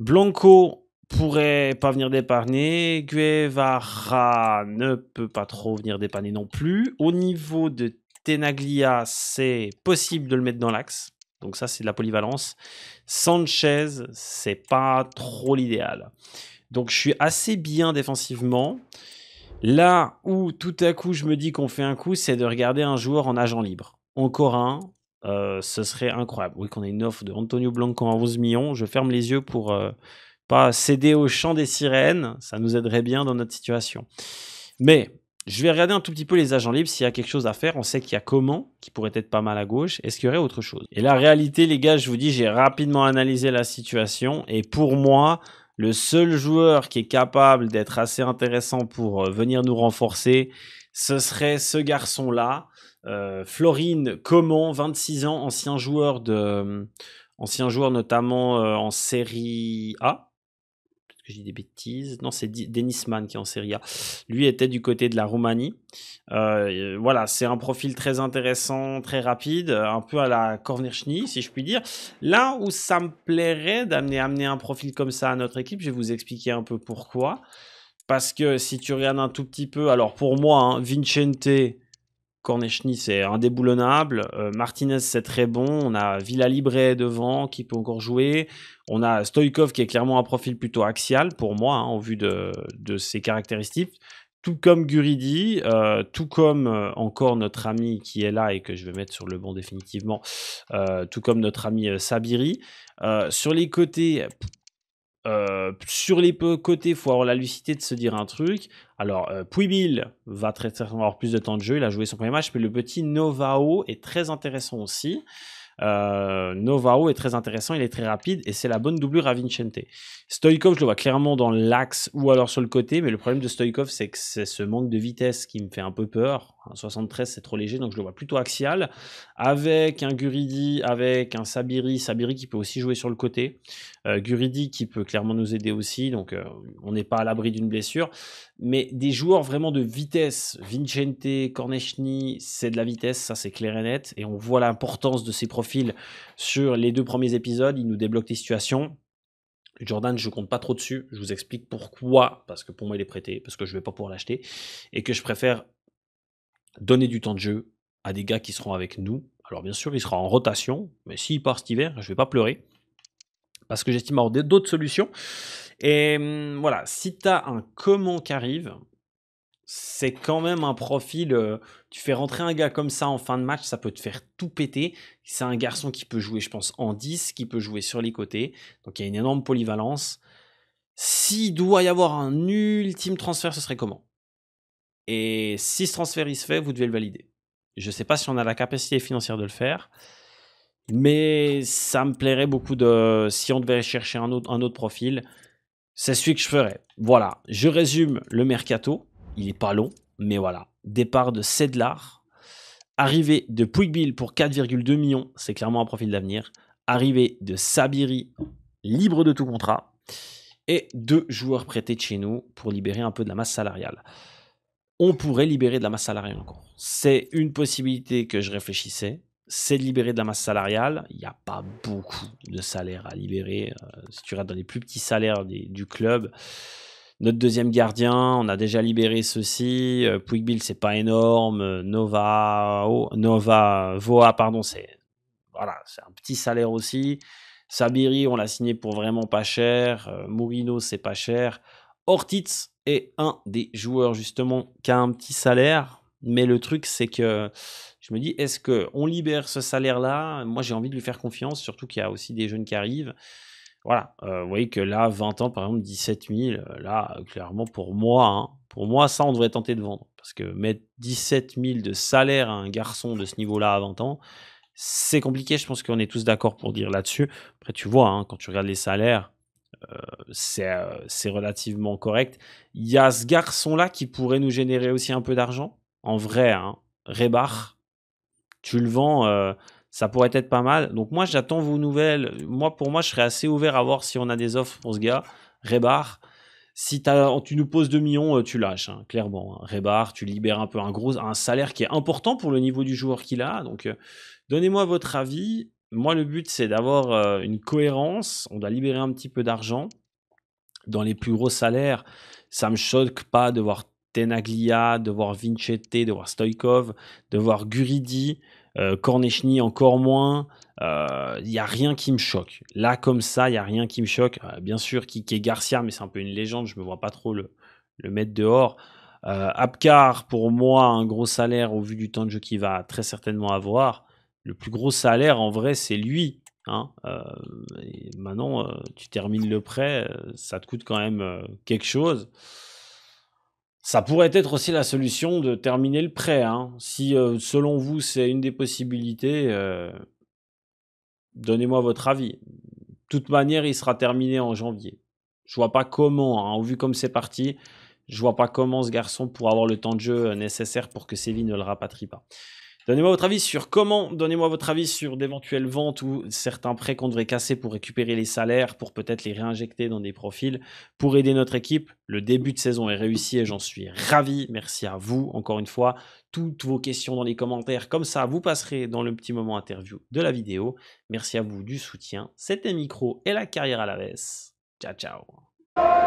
Blanco pourrait pas venir dépanner. Guevara ne peut pas trop venir dépanner non plus. Au niveau de Tenaglia, c'est possible de le mettre dans l'axe. Donc ça, c'est de la polyvalence. Sanchez, c'est pas trop l'idéal. Donc je suis assez bien défensivement. Là où tout à coup je me dis qu'on fait un coup, c'est de regarder un joueur en agent libre. Encore un, euh, ce serait incroyable. Oui, qu'on ait une offre de Antonio Blanco à 11 millions, je ferme les yeux pour euh, pas céder au chant des sirènes, ça nous aiderait bien dans notre situation. Mais je vais regarder un tout petit peu les agents libres s'il y a quelque chose à faire. On sait qu'il y a comment, qui pourrait être pas mal à gauche. Est-ce qu'il y aurait autre chose Et la réalité, les gars, je vous dis, j'ai rapidement analysé la situation et pour moi, le seul joueur qui est capable d'être assez intéressant pour euh, venir nous renforcer, ce serait ce garçon-là, euh, Florine Comment, 26 ans, ancien joueur de, euh, ancien joueur notamment en série A, j'ai des bêtises Non, c'est Denis Mann qui en Serie A. Lui était du côté de la Roumanie. Euh, voilà, c'est un profil très intéressant, très rapide, un peu à la Cornerchny, si je puis dire. Là où ça me plairait d'amener amener un profil comme ça à notre équipe, je vais vous expliquer un peu pourquoi. Parce que si tu regardes un tout petit peu, alors pour moi, hein, Vincente, Cornechny, c'est indéboulonnable. Euh, Martinez, c'est très bon. On a Villa Libre devant qui peut encore jouer. On a Stoïkov qui est clairement un profil plutôt axial pour moi hein, en vue de, ses caractéristiques. Tout comme Guridi, euh, tout comme euh, encore notre ami qui est là et que je vais mettre sur le bon définitivement, tout comme notre ami Sabiri. sur les côtés, euh, sur les côtés, il faut avoir la lucidité de se dire un truc. Alors, euh, va très certainement avoir plus de temps de jeu. Il a joué son premier match, mais le petit Novao est très intéressant aussi. Euh, Novao est très intéressant, il est très rapide et c'est la bonne doublure à Vincente. Stoikov, je le vois clairement dans l'axe ou alors sur le côté, mais le problème de Stoikov, c'est que c'est ce manque de vitesse qui me fait un peu peur. 73, hein, c'est trop léger, donc je le vois plutôt axial. Avec un Guridi, avec un Sabiri. Sabiri qui peut aussi jouer sur le côté. Euh, Guridi qui peut clairement nous aider aussi, donc euh, on n'est pas à l'abri d'une blessure. Mais des joueurs vraiment de vitesse. Vincente, Cornechny, c'est de la vitesse, ça c'est clair et net. Et on voit l'importance de ces profils sur les deux premiers épisodes. Ils nous débloquent des situations. Jordan, je compte pas trop dessus. Je vous explique pourquoi. Parce que pour moi, il est prêté, parce que je vais pas pouvoir l'acheter. Et que je préfère donner du temps de jeu à des gars qui seront avec nous. Alors bien sûr, il sera en rotation, mais s'il part cet hiver, je ne vais pas pleurer. Parce que j'estime avoir d'autres solutions. Et hum, voilà, si tu as un comment qui arrive, c'est quand même un profil. Euh, tu fais rentrer un gars comme ça en fin de match, ça peut te faire tout péter. C'est un garçon qui peut jouer, je pense, en 10, qui peut jouer sur les côtés. Donc il y a une énorme polyvalence. S'il doit y avoir un ultime transfert, ce serait comment et si ce transfert il se fait, vous devez le valider. Je ne sais pas si on a la capacité financière de le faire, mais ça me plairait beaucoup de. Si on devait chercher un autre, un autre profil, c'est celui que je ferais. Voilà, je résume le mercato. Il n'est pas long, mais voilà. Départ de Sedlar. Arrivée de Puigbill pour 4,2 millions, c'est clairement un profil d'avenir. Arrivée de Sabiri, libre de tout contrat. Et deux joueurs prêtés de chez nous pour libérer un peu de la masse salariale on pourrait libérer de la masse salariale encore. C'est une possibilité que je réfléchissais. C'est de libérer de la masse salariale. Il n'y a pas beaucoup de salaires à libérer. Euh, si tu regardes dans les plus petits salaires du club, notre deuxième gardien, on a déjà libéré ceci. Euh, ce c'est pas énorme. Euh, Nova, oh, Nova, Voa, pardon, c'est voilà, c'est un petit salaire aussi. Sabiri, on l'a signé pour vraiment pas cher. Euh, Mourinho, c'est pas cher. Ortiz, et un des joueurs justement qui a un petit salaire. Mais le truc, c'est que je me dis, est-ce que on libère ce salaire-là Moi, j'ai envie de lui faire confiance, surtout qu'il y a aussi des jeunes qui arrivent. Voilà, euh, vous voyez que là, 20 ans, par exemple, 17 000, euh, là, euh, clairement, pour moi, hein, pour moi, ça, on devrait tenter de vendre. Parce que mettre 17 000 de salaire à un garçon de ce niveau-là à 20 ans, c'est compliqué. Je pense qu'on est tous d'accord pour dire là-dessus. Après, tu vois, hein, quand tu regardes les salaires, euh, euh, c'est relativement correct. Il y a ce garçon-là qui pourrait nous générer aussi un peu d'argent. En vrai, hein, Rebar, tu le vends, euh, ça pourrait être pas mal. Donc moi, j'attends vos nouvelles. Moi, pour moi, je serais assez ouvert à voir si on a des offres pour ce gars. Rebar, si tu nous poses 2 millions, tu lâches, hein, clairement. Hein. Rebar, tu libères un peu un gros un salaire qui est important pour le niveau du joueur qu'il a. Donc, donnez-moi votre avis moi, le but, c'est d'avoir euh, une cohérence. On doit libérer un petit peu d'argent. Dans les plus gros salaires, ça me choque pas de voir Tenaglia, de voir Vincete, de voir Stoikov, de voir Guridi, euh, encore moins. Il euh, n'y a rien qui me choque. Là, comme ça, il n'y a rien qui me choque. Euh, bien sûr, est Garcia, mais c'est un peu une légende. Je ne me vois pas trop le, le mettre dehors. Abkar, pour moi, un gros salaire au vu du temps de jeu qu'il va très certainement avoir le plus gros salaire en vrai, c'est lui. Hein, euh, maintenant, euh, tu termines le prêt, euh, ça te coûte quand même quelque chose. Ça pourrait être aussi la solution de terminer le prêt. Hein. Si selon vous c'est une des possibilités, donnez-moi votre avis. De toute manière, il sera terminé en janvier. Je vois pas comment, hein. vu comme c'est parti, je vois pas comment ce garçon pourra avoir le temps de jeu nécessaire pour que Séville ne le rapatrie pas. Donnez-moi votre avis sur comment, donnez-moi votre avis sur d'éventuelles ventes ou certains prêts qu'on devrait casser pour récupérer les salaires, pour peut-être les réinjecter dans des profils, pour aider notre équipe. Le début de saison est réussi et j'en suis ravi. Merci à vous, encore une fois. Toutes vos questions dans les commentaires, comme ça, vous passerez dans le petit moment interview de la vidéo. Merci à vous du soutien. C'était Micro et la carrière à la baisse. Ciao, ciao.